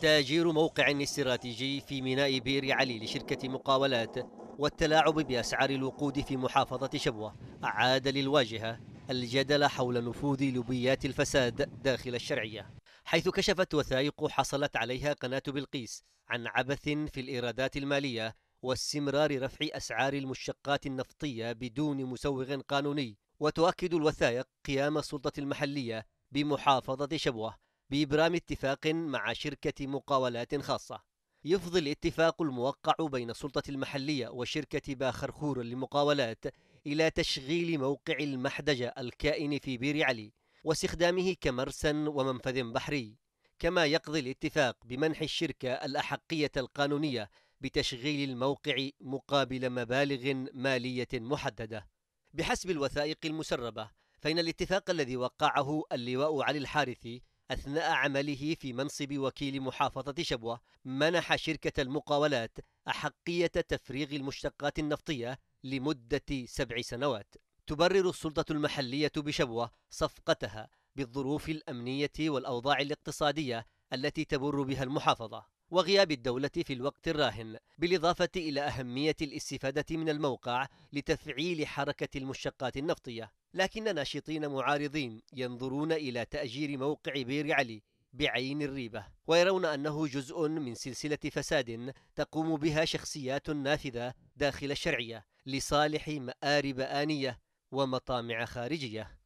تأجير موقع استراتيجي في ميناء بئر علي لشركة مقاولات والتلاعب بأسعار الوقود في محافظة شبوة أعاد للواجهة الجدل حول نفوذ لوبيات الفساد داخل الشرعية حيث كشفت وثائق حصلت عليها قناة بلقيس عن عبث في الإيرادات المالية واستمرار رفع أسعار المشتقات النفطية بدون مسوغ قانوني وتؤكد الوثائق قيام السلطة المحلية بمحافظة شبوة بإبرام اتفاق مع شركة مقاولات خاصة يفضي الاتفاق الموقع بين السلطة المحلية وشركة باخرخور للمقاولات إلى تشغيل موقع المحدجة الكائن في بير علي واستخدامه كمرسى ومنفذ بحري كما يقضي الاتفاق بمنح الشركة الأحقية القانونية بتشغيل الموقع مقابل مبالغ مالية محددة بحسب الوثائق المسربة فإن الاتفاق الذي وقعه اللواء علي الحارثي أثناء عمله في منصب وكيل محافظة شبوة منح شركة المقاولات أحقية تفريغ المشتقات النفطية لمدة سبع سنوات تبرر السلطة المحلية بشبوة صفقتها بالظروف الأمنية والأوضاع الاقتصادية التي تمر بها المحافظة وغياب الدولة في الوقت الراهن بالإضافة إلى أهمية الاستفادة من الموقع لتفعيل حركة المشتقات النفطية لكن ناشطين معارضين ينظرون إلى تأجير موقع بير علي بعين الريبة ويرون أنه جزء من سلسلة فساد تقوم بها شخصيات نافذة داخل الشرعية لصالح مآرب آنية ومطامع خارجية